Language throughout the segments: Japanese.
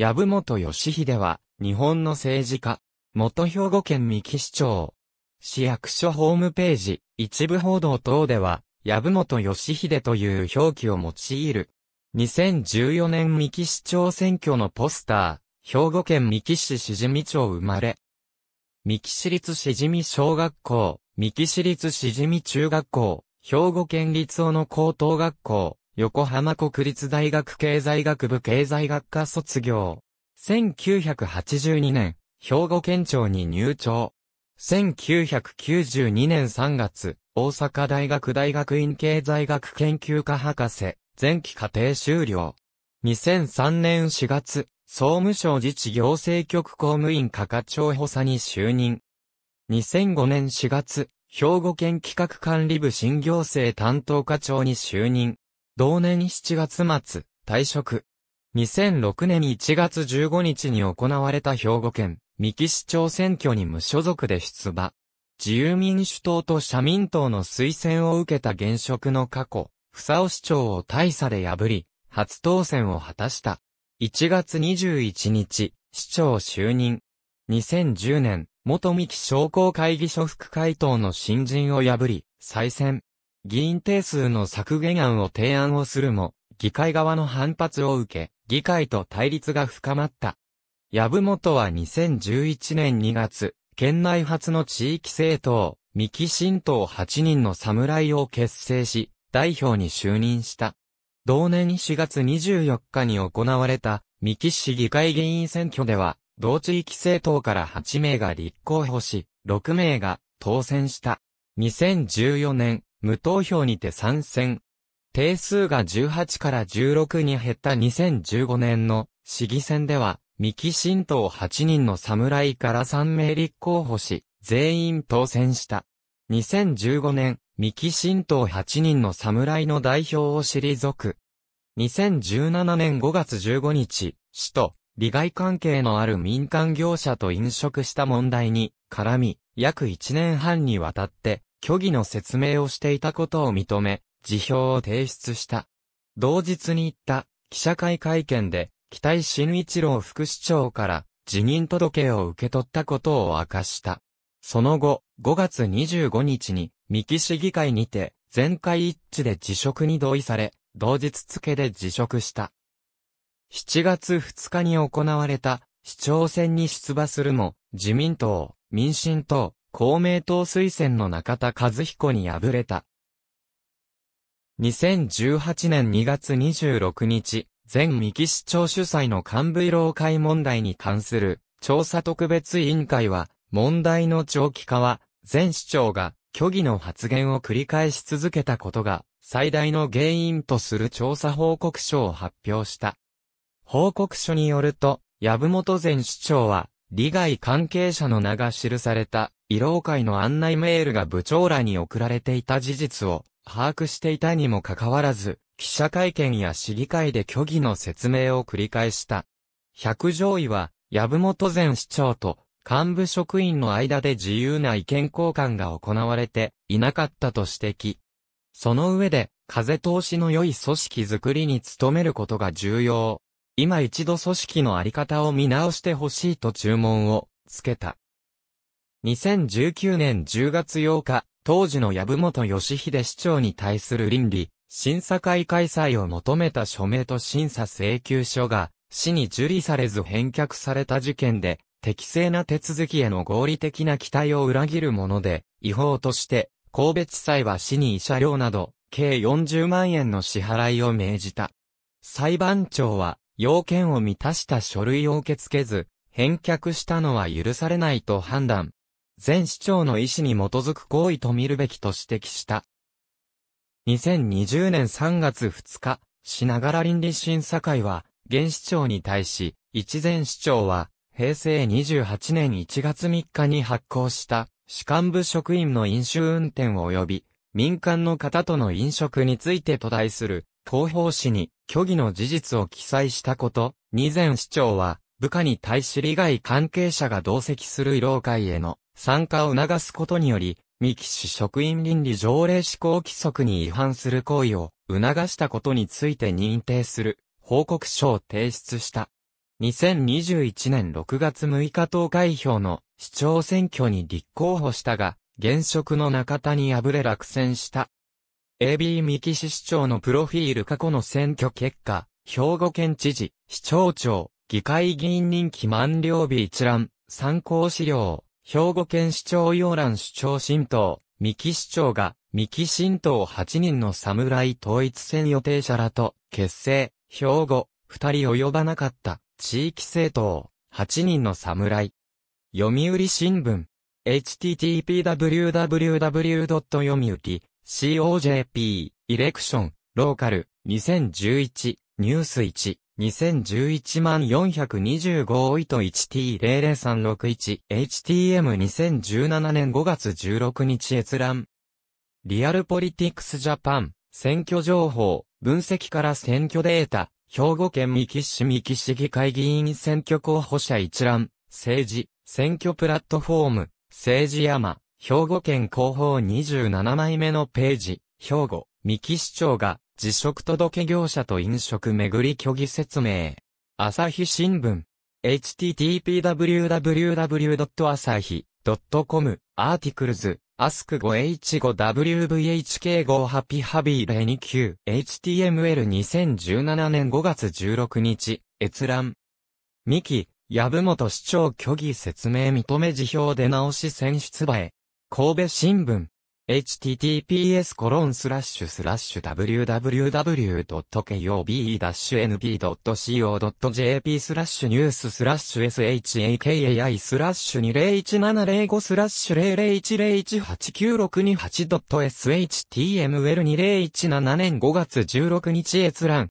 矢部本義秀は、日本の政治家、元兵庫県三木市長。市役所ホームページ、一部報道等では、矢部本義秀という表記を用いる。2014年三木市長選挙のポスター、兵庫県三木市しじみ町生まれ。三木市立しじみ小学校、三木市立しじみ中学校、兵庫県立尾の高等学校、横浜国立大学経済学部経済学科卒業。1982年、兵庫県庁に入庁。1992年3月、大阪大学大学院経済学研究科博士、前期課程修了。2003年4月、総務省自治行政局公務員課課長補佐に就任。2005年4月、兵庫県企画管理部新行政担当課長に就任。同年7月末、退職。2006年1月15日に行われた兵庫県、三木市長選挙に無所属で出馬。自由民主党と社民党の推薦を受けた現職の過去、房尾市長を大差で破り、初当選を果たした。1月21日、市長就任。2010年、元三木商工会議所副会頭の新人を破り、再選。議員定数の削減案を提案をするも、議会側の反発を受け、議会と対立が深まった。籔本は2011年2月、県内初の地域政党、三木新党8人の侍を結成し、代表に就任した。同年4月24日に行われた、三木市議会議員選挙では、同地域政党から8名が立候補し、6名が当選した。2014年、無投票にて参戦。定数が18から16に減った2015年の市議選では、三木新党8人の侍から3名立候補し、全員当選した。2015年、三木新党8人の侍の代表を退く。2017年5月15日、市と利害関係のある民間業者と飲食した問題に絡み、約1年半にわたって虚偽の説明をしていたことを認め、辞表を提出した。同日に行った記者会会見で、北井新一郎副市長から辞任届を受け取ったことを明かした。その後、5月25日に、三木市議会にて、全会一致で辞職に同意され、同日付で辞職した。7月2日に行われた市長選に出馬するも、自民党、民進党、公明党推薦の中田和彦に敗れた。2018年2月26日、前三木市長主催の幹部労会問題に関する調査特別委員会は、問題の長期化は、前市長が虚偽の発言を繰り返し続けたことが、最大の原因とする調査報告書を発表した。報告書によると、籔本前市長は、利害関係者の名が記された慰労会の案内メールが部長らに送られていた事実を把握していたにもかかわらず、記者会見や市議会で虚偽の説明を繰り返した。百条位は、籔本前市長と幹部職員の間で自由な意見交換が行われていなかったと指摘。その上で、風通しの良い組織づくりに努めることが重要。今一度組織のあり方を見直してほしいと注文をつけた。2019年10月8日、当時の籔本義秀市長に対する倫理、審査会開催を求めた署名と審査請求書が、市に受理されず返却された事件で、適正な手続きへの合理的な期待を裏切るもので、違法として、神戸地裁は市に慰謝料など、計40万円の支払いを命じた。裁判長は、要件を満たした書類を受け付けず、返却したのは許されないと判断。前市長の意思に基づく行為と見るべきと指摘した。2020年3月2日、しながら倫理審査会は、現市長に対し、一前市長は、平成28年1月3日に発行した、士官部職員の飲酒運転及び、民間の方との飲食についてと題する、広報誌に、虚偽の事実を記載したこと、二前市長は、部下に対し利害関係者が同席する慰労会への参加を促すことにより、三木市職員倫理条例施行規則に違反する行為を促したことについて認定する報告書を提出した。2021年6月6日投開票の市長選挙に立候補したが、現職の中田に敗れ落選した。AB 三木市市長のプロフィール過去の選挙結果、兵庫県知事、市長庁、議会議員任期満了日一覧、参考資料。兵庫県市長洋蘭市長新党、三木市長が、三木新党8人の侍統一選予定者らと、結成、兵庫、二人及ばなかった、地域政党、8人の侍。読売新聞、http://www. 読売 .cojp、イレクション、ローカル、2011、ニュース1。2011万425位と 1T00361HTM2017 年5月16日閲覧。リアルポリティクスジャパン、選挙情報、分析から選挙データ、兵庫県三木市三木市議会議員選挙候補者一覧、政治、選挙プラットフォーム、政治山、兵庫県広報27枚目のページ、兵庫、三木市長が、辞職届業者と飲食巡り虚偽説明。朝日新聞。http://www.asahi.com アーティクルズ a s k 5 h 5 w v h k 5 h a p p y h a b b y 0 2 9 h t m l 2 0 1 7年5月16日閲覧ミキ、矢部元市長虚偽説明認め辞表で直し選出場へ神戸新聞 https://www.kobe-nb.co.jp スラッシュニューススラッシュ shakai スラッシュ201705スラッシュ 001018968.shtml2017 年5月16日閲覧。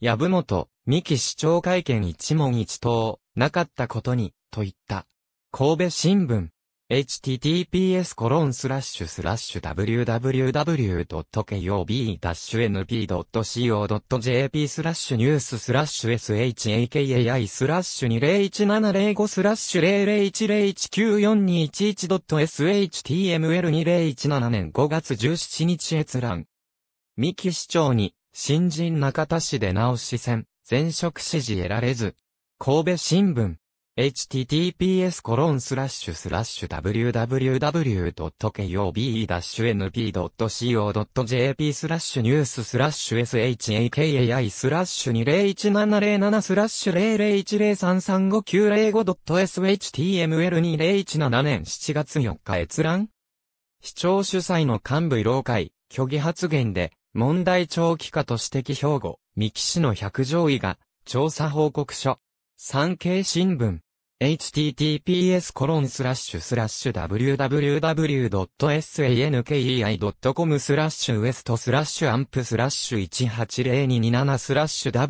矢部元、三木市長会見一問一答、なかったことに、と言った。神戸新聞。https://www.kob-np.co.jp スラッシュニューススラッシュ shakai スラッシュ201705スラッシュ 001019421.shtml 2017年5月17日閲覧。三木市長に、新人中田市で直し戦前職指示得られず。神戸新聞。https コロンスラッシュスラッシュ www.kobe-np.co.jp スラッシュニューススラッシュ shakai スラッシュ201707スラッシュ001033595 0 s .html2017 年7月4日閲覧市長主催の幹部慰労会、虚偽発言で、問題長期化と指摘兵庫、三木氏の百条位が、調査報告書。産経新聞。https コロンスラッシュスラッシュ www.sankei.com スラッシュウエストスラッシュアンプスラッシュ180227スラッシュ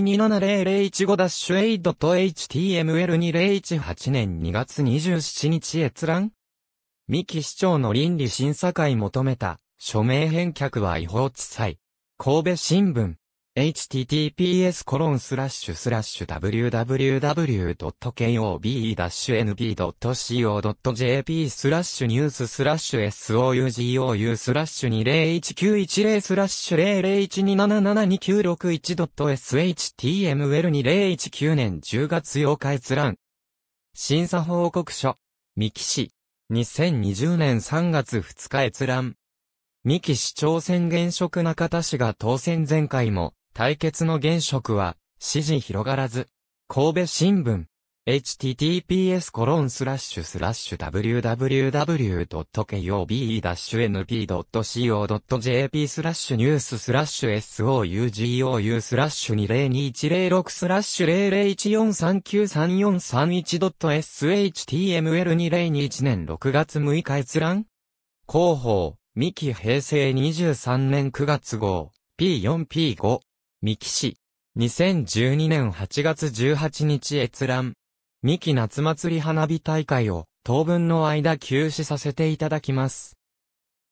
WST1802270015 ダッシュ 8.html2018 年2月27日閲覧三木市長の倫理審査会求めた署名返却は違法地裁神戸新聞 https://www.kobe-nb.co.jp スラッシュニューススラッシュ sougou スラッシュ201910スラッシュ 001277291.shtml2019 年10月8日閲覧。審査報告書。三木市。2020年3月2日閲覧。三木市長選現職中田氏が当選前回も、対決の現職は、支持広がらず。神戸新聞。https コロンスラッシュスラッシュ www.kobe-np.co.jp スラッシュニューススラッシュ sougou スラッシュ2 0 2 1 0 6スラッシュ 0013934331.shtml2021 年6月6日閲覧広報、三木平成23年9月号、P4P5 三木市。2012年8月18日閲覧。三木夏祭り花火大会を当分の間休止させていただきます。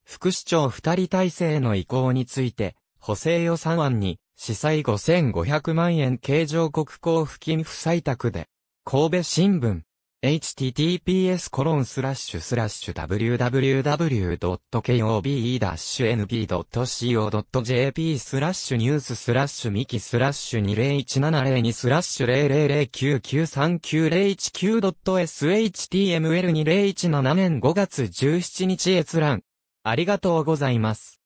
副市長二人体制の移行について、補正予算案に、司祭5500万円経常国交付金不採択で、神戸新聞、https://www.kobe-nb.co.jp スラッシュニューススラッシュミキスラッシュ2017002スラッシュ 00099393019.sh.html2017 年5月17日閲覧。ありがとうございます。